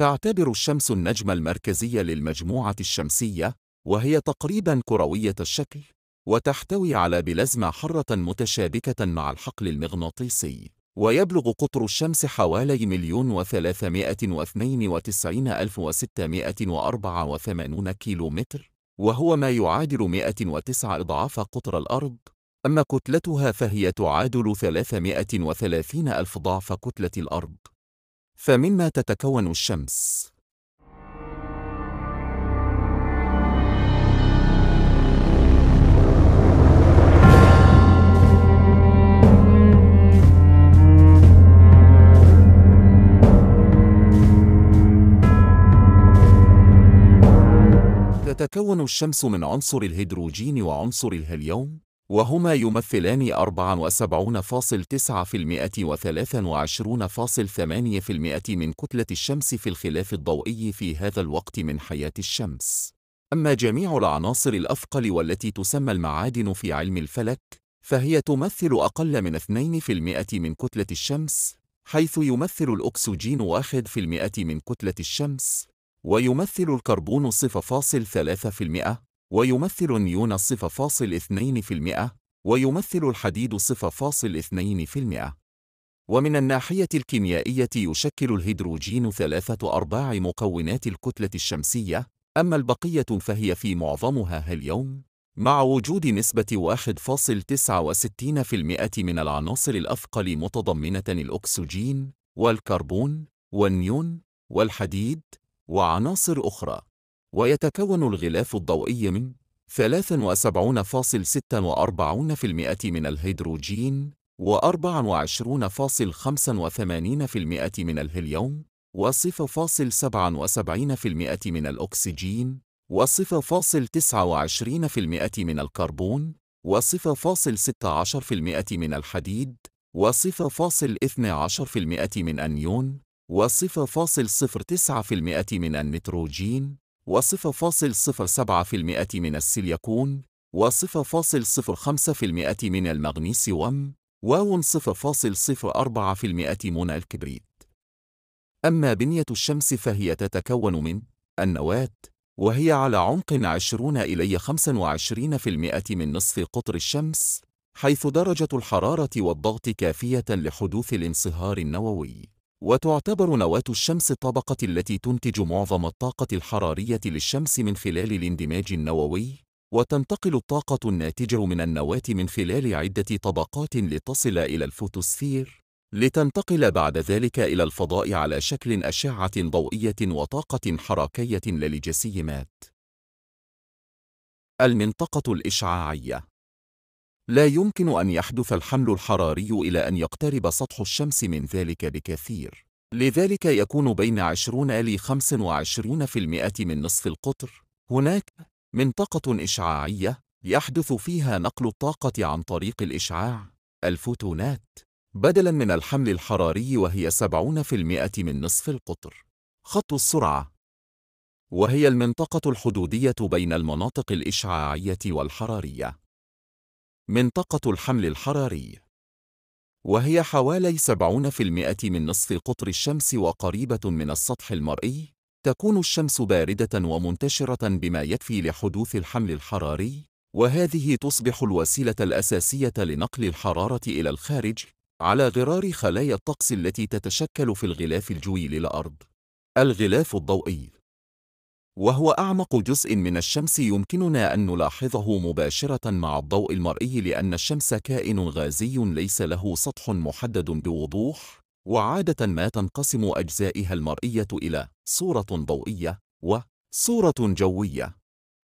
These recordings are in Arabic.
تعتبر الشمس النجم المركزي للمجموعة الشمسية، وهي تقريباً كروية الشكل، وتحتوي على بلازما حرة متشابكة مع الحقل المغناطيسي. ويبلغ قطر الشمس حوالي مليون وثلاثمائة واثنين وتسعين ألف وستمائة وأربعة وثمانون كيلومتر، وهو ما يعادل 109 أضعاف قطر الأرض، أما كتلتها فهي تعادل وثلاثين ألف ضعف كتلة الأرض. فمما تتكون الشمس تتكون الشمس من عنصر الهيدروجين وعنصر الهليوم وهما يمثلان 74.9% و 23.8% من كتلة الشمس في الخلاف الضوئي في هذا الوقت من حياة الشمس. أما جميع العناصر الأثقل والتي تسمى المعادن في علم الفلك، فهي تمثل أقل من 2% من كتلة الشمس، حيث يمثل الأكسجين 1% من كتلة الشمس، ويمثل الكربون 0.3%، ويمثل النيون 0.2% ويمثل الحديد 0.2%. ومن الناحية الكيميائية يشكل الهيدروجين ثلاثة أرباع مكونات الكتلة الشمسية، أما البقية فهي في معظمها هاليوم، مع وجود نسبة 1.69% من العناصر الأثقل متضمنة الأكسجين والكربون والنيون والحديد وعناصر أخرى. ويتكون الغلاف الضوئي من 73.46% من الهيدروجين و24.85% من الهيليوم و0.77% من الأكسجين و0.29% من الكربون و0.16% من الحديد و0.12% من النيون و و0.09% من النيتروجين و0.07% من السيليكون و0.05% من المغنيسيوم و0.04% من الكبريت أما بنية الشمس فهي تتكون من النواة وهي على عمق 20 إلى 25% من نصف قطر الشمس حيث درجة الحرارة والضغط كافية لحدوث الانصهار النووي وتعتبر نواة الشمس الطبقة التي تنتج معظم الطاقة الحرارية للشمس من خلال الاندماج النووي، وتنتقل الطاقة الناتجة من النواة من خلال عدة طبقات لتصل إلى الفوتوسفير، لتنتقل بعد ذلك إلى الفضاء على شكل أشعة ضوئية وطاقة حركية للجسيمات. المنطقة الإشعاعية لا يمكن أن يحدث الحمل الحراري إلى أن يقترب سطح الشمس من ذلك بكثير لذلك يكون بين 20 إلى 25% من نصف القطر هناك منطقة إشعاعية يحدث فيها نقل الطاقة عن طريق الإشعاع الفوتونات بدلاً من الحمل الحراري وهي 70% من نصف القطر خط السرعة وهي المنطقة الحدودية بين المناطق الإشعاعية والحرارية منطقة الحمل الحراري وهي حوالي 70% من نصف قطر الشمس وقريبة من السطح المرئي تكون الشمس باردة ومنتشرة بما يكفي لحدوث الحمل الحراري وهذه تصبح الوسيلة الأساسية لنقل الحرارة إلى الخارج على غرار خلايا الطقس التي تتشكل في الغلاف الجوي للأرض الغلاف الضوئي وهو أعمق جزء من الشمس يمكننا أن نلاحظه مباشرة مع الضوء المرئي لأن الشمس كائن غازي ليس له سطح محدد بوضوح وعادة ما تنقسم أجزائها المرئية إلى صورة ضوئية وصورة جوية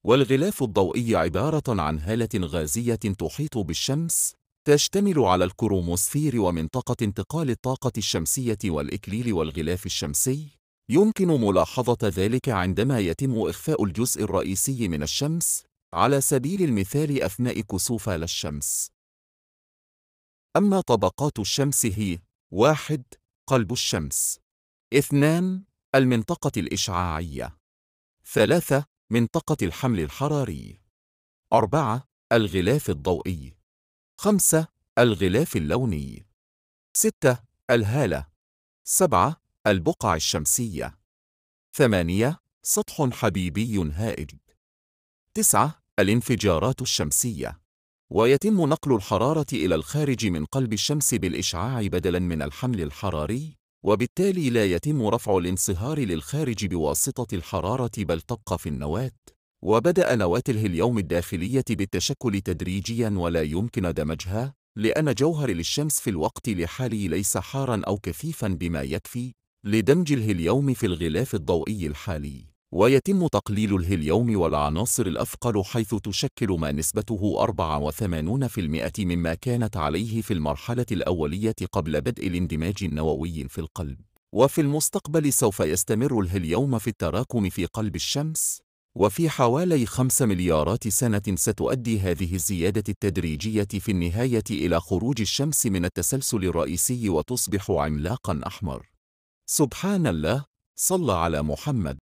والغلاف الضوئي عبارة عن هالة غازية تحيط بالشمس تشتمل على الكروموسفير ومنطقة انتقال الطاقة الشمسية والإكليل والغلاف الشمسي يمكن ملاحظة ذلك عندما يتم إخفاء الجزء الرئيسي من الشمس على سبيل المثال أثناء كسوف للشمس أما طبقات الشمس هي 1. قلب الشمس 2. المنطقة الإشعاعية 3. منطقة الحمل الحراري 4. الغلاف الضوئي 5. الغلاف اللوني 6. الهالة 7. البقع الشمسية 8. سطح حبيبي هائج 9. الانفجارات الشمسية ويتم نقل الحرارة إلى الخارج من قلب الشمس بالإشعاع بدلاً من الحمل الحراري وبالتالي لا يتم رفع الانصهار للخارج بواسطة الحرارة بل تبقى في النواة وبدأ نواة الهليوم الداخلية بالتشكل تدريجياً ولا يمكن دمجها لأن جوهر للشمس في الوقت لحالي ليس حاراً أو كثيفاً بما يكفي لدمج الهيليوم في الغلاف الضوئي الحالي ويتم تقليل الهيليوم والعناصر الأثقل حيث تشكل ما نسبته 84% مما كانت عليه في المرحلة الأولية قبل بدء الاندماج النووي في القلب وفي المستقبل سوف يستمر الهيليوم في التراكم في قلب الشمس وفي حوالي 5 مليارات سنة ستؤدي هذه الزيادة التدريجية في النهاية إلى خروج الشمس من التسلسل الرئيسي وتصبح عملاقاً أحمر سبحان الله صلى على محمد